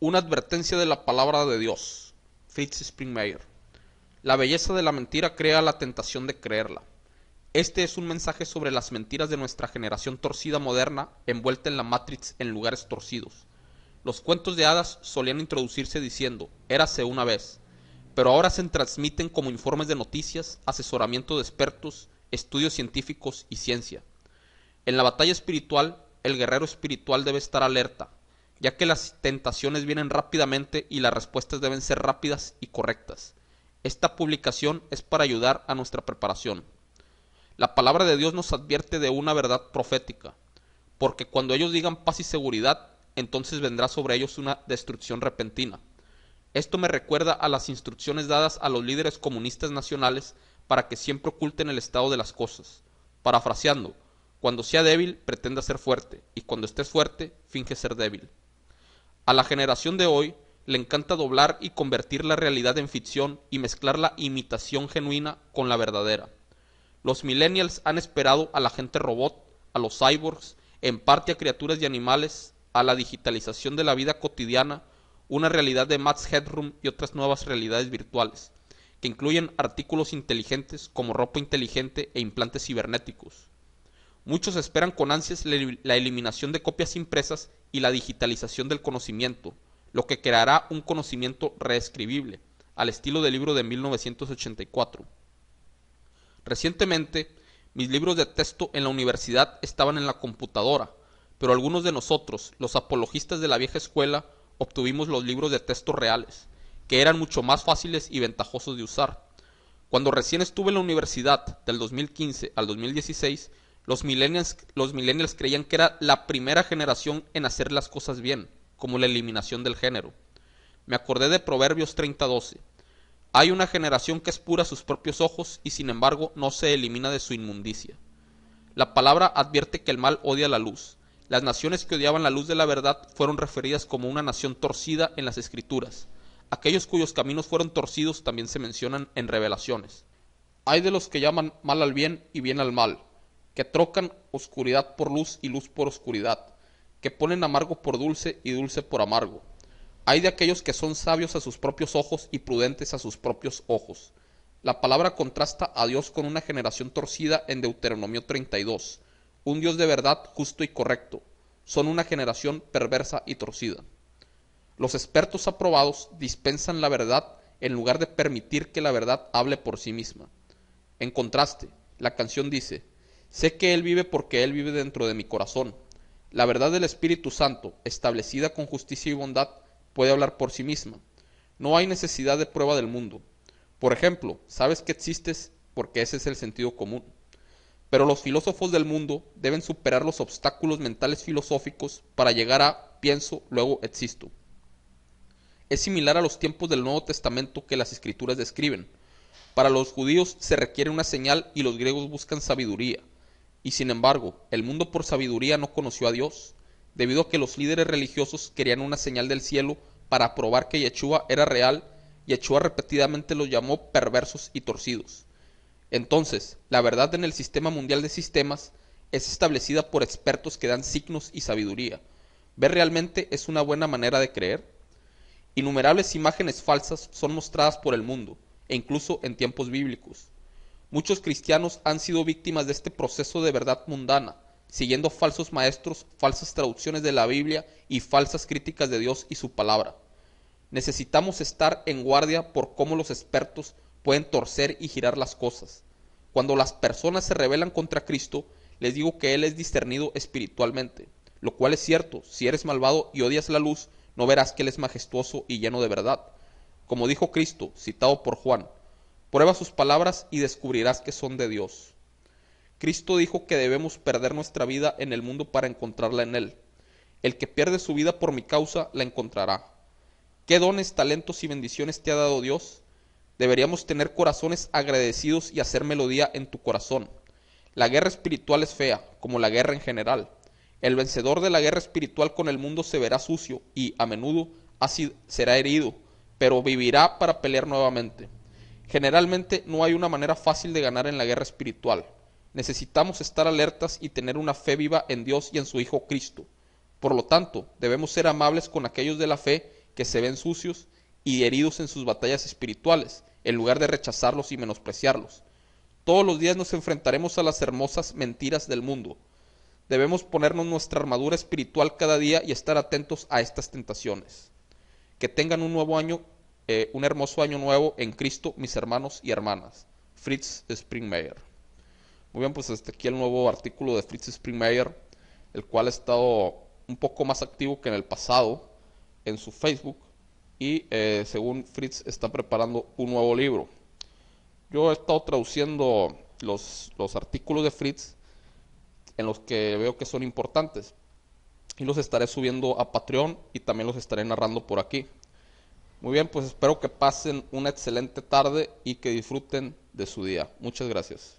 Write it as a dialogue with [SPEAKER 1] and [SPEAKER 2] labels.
[SPEAKER 1] Una advertencia de la palabra de Dios. Fritz Springmeier. La belleza de la mentira crea la tentación de creerla. Este es un mensaje sobre las mentiras de nuestra generación torcida moderna, envuelta en la Matrix en lugares torcidos. Los cuentos de hadas solían introducirse diciendo, érase una vez, pero ahora se transmiten como informes de noticias, asesoramiento de expertos, estudios científicos y ciencia. En la batalla espiritual, el guerrero espiritual debe estar alerta, ya que las tentaciones vienen rápidamente y las respuestas deben ser rápidas y correctas. Esta publicación es para ayudar a nuestra preparación. La palabra de Dios nos advierte de una verdad profética, porque cuando ellos digan paz y seguridad, entonces vendrá sobre ellos una destrucción repentina. Esto me recuerda a las instrucciones dadas a los líderes comunistas nacionales para que siempre oculten el estado de las cosas. Parafraseando, cuando sea débil, pretenda ser fuerte, y cuando estés fuerte, finge ser débil. A la generación de hoy le encanta doblar y convertir la realidad en ficción y mezclar la imitación genuina con la verdadera. Los millennials han esperado a la gente robot, a los cyborgs, en parte a criaturas y animales, a la digitalización de la vida cotidiana, una realidad de Max Headroom y otras nuevas realidades virtuales, que incluyen artículos inteligentes como ropa inteligente e implantes cibernéticos. Muchos esperan con ansias la eliminación de copias impresas y la digitalización del conocimiento, lo que creará un conocimiento reescribible, al estilo del libro de 1984. Recientemente, mis libros de texto en la universidad estaban en la computadora, pero algunos de nosotros, los apologistas de la vieja escuela, obtuvimos los libros de texto reales, que eran mucho más fáciles y ventajosos de usar. Cuando recién estuve en la universidad, del 2015 al 2016, los millennials, los millennials creían que era la primera generación en hacer las cosas bien, como la eliminación del género. Me acordé de Proverbios 30:12. Hay una generación que es pura a sus propios ojos y sin embargo no se elimina de su inmundicia. La palabra advierte que el mal odia la luz. Las naciones que odiaban la luz de la verdad fueron referidas como una nación torcida en las escrituras. Aquellos cuyos caminos fueron torcidos también se mencionan en revelaciones. Hay de los que llaman mal al bien y bien al mal, que trocan oscuridad por luz y luz por oscuridad, que ponen amargo por dulce y dulce por amargo. Hay de aquellos que son sabios a sus propios ojos y prudentes a sus propios ojos. La palabra contrasta a Dios con una generación torcida en Deuteronomio 32, un Dios de verdad justo y correcto. Son una generación perversa y torcida. Los expertos aprobados dispensan la verdad en lugar de permitir que la verdad hable por sí misma. En contraste, la canción dice, Sé que Él vive porque Él vive dentro de mi corazón. La verdad del Espíritu Santo, establecida con justicia y bondad, puede hablar por sí misma. No hay necesidad de prueba del mundo. Por ejemplo, sabes que existes porque ese es el sentido común. Pero los filósofos del mundo deben superar los obstáculos mentales filosóficos para llegar a pienso, luego existo. Es similar a los tiempos del Nuevo Testamento que las escrituras describen. Para los judíos se requiere una señal y los griegos buscan sabiduría. Y sin embargo, el mundo por sabiduría no conoció a Dios, debido a que los líderes religiosos querían una señal del cielo para probar que Yeshua era real, Yeshua repetidamente los llamó perversos y torcidos. Entonces, la verdad en el sistema mundial de sistemas es establecida por expertos que dan signos y sabiduría. ¿Ver realmente es una buena manera de creer? Innumerables imágenes falsas son mostradas por el mundo, e incluso en tiempos bíblicos. Muchos cristianos han sido víctimas de este proceso de verdad mundana, siguiendo falsos maestros, falsas traducciones de la Biblia y falsas críticas de Dios y su palabra. Necesitamos estar en guardia por cómo los expertos pueden torcer y girar las cosas. Cuando las personas se rebelan contra Cristo, les digo que Él es discernido espiritualmente, lo cual es cierto, si eres malvado y odias la luz, no verás que Él es majestuoso y lleno de verdad. Como dijo Cristo, citado por Juan, Prueba sus palabras y descubrirás que son de Dios. Cristo dijo que debemos perder nuestra vida en el mundo para encontrarla en Él. El que pierde su vida por mi causa la encontrará. ¿Qué dones, talentos y bendiciones te ha dado Dios? Deberíamos tener corazones agradecidos y hacer melodía en tu corazón. La guerra espiritual es fea, como la guerra en general. El vencedor de la guerra espiritual con el mundo se verá sucio y, a menudo, así será herido, pero vivirá para pelear nuevamente. Generalmente no hay una manera fácil de ganar en la guerra espiritual. Necesitamos estar alertas y tener una fe viva en Dios y en su Hijo Cristo. Por lo tanto, debemos ser amables con aquellos de la fe que se ven sucios y heridos en sus batallas espirituales, en lugar de rechazarlos y menospreciarlos. Todos los días nos enfrentaremos a las hermosas mentiras del mundo. Debemos ponernos nuestra armadura espiritual cada día y estar atentos a estas tentaciones. Que tengan un nuevo año eh, un hermoso año nuevo en Cristo, mis hermanos y hermanas. Fritz Springmeier. Muy bien, pues hasta aquí el nuevo artículo de Fritz Springmeier, el cual ha estado un poco más activo que en el pasado en su Facebook y eh, según Fritz está preparando un nuevo libro. Yo he estado traduciendo los, los artículos de Fritz en los que veo que son importantes y los estaré subiendo a Patreon y también los estaré narrando por aquí. Muy bien, pues espero que pasen una excelente tarde y que disfruten de su día. Muchas gracias.